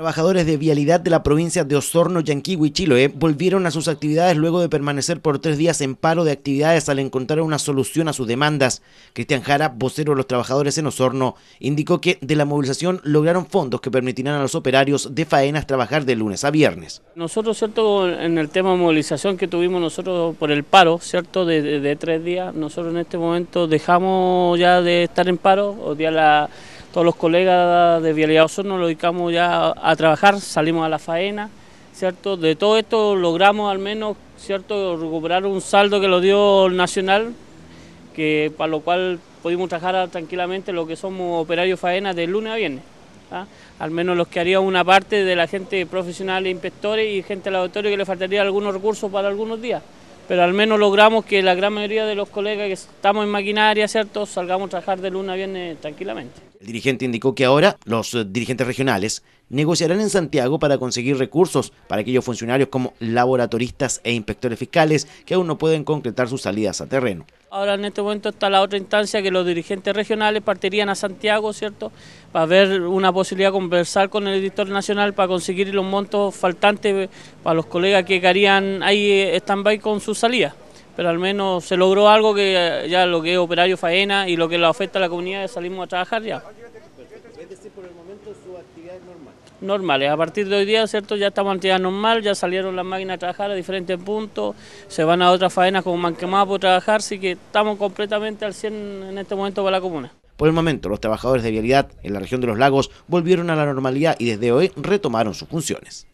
Trabajadores de vialidad de la provincia de Osorno, Yanquihue y Chiloé eh, volvieron a sus actividades luego de permanecer por tres días en paro de actividades al encontrar una solución a sus demandas. Cristian Jara, vocero de los trabajadores en Osorno, indicó que de la movilización lograron fondos que permitirán a los operarios de faenas trabajar de lunes a viernes. Nosotros, ¿cierto? En el tema de movilización que tuvimos nosotros por el paro, ¿cierto? De, tres días, nosotros en este momento dejamos ya de estar en paro, o día la todos los colegas de Vialidad Osorno nos lo dedicamos ya a, trabajar, salimos a la faena, ¿cierto? De todo esto logramos al menos, ¿cierto?, recuperar un saldo que lo dio el Nacional, que para lo cual pudimos trabajar tranquilamente lo que somos operarios faenas de lunes a viernes. ¿ah? al menos los que haría una parte de la gente profesional, inspectores y gente del laboratorio que le faltaría algunos recursos para algunos días. Pero al menos logramos que la gran mayoría de los colegas que estamos en maquinaria, ¿cierto?, salgamos a trabajar de lunes a viernes tranquilamente. El dirigente indicó que ahora los eh, dirigentes regionales negociarán en Santiago para conseguir recursos para aquellos funcionarios como laboratoristas e inspectores fiscales que aún no pueden concretar sus salidas a terreno. Ahora en este momento está la otra instancia que los dirigentes regionales partirían a Santiago, ¿cierto? Para ver una posibilidad de conversar con el editor nacional para conseguir los montos faltantes eh, para los colegas que quedarían ahí eh, stand-by con sus salidas. Pero al menos se logró algo que ya lo que es operario faena y lo que le afecta a la comunidad salimos a trabajar ya. Normal, normales? A partir de hoy día, ¿cierto? Ya estamos en actividad normal, ya salieron las máquinas a trabajar a diferentes puntos, se van a otras faenas como manquemadas por trabajar, así que estamos completamente al 100 en este momento para la comuna. Por el momento, los trabajadores de vialidad en la región de los lagos volvieron a la normalidad y desde hoy retomaron sus funciones.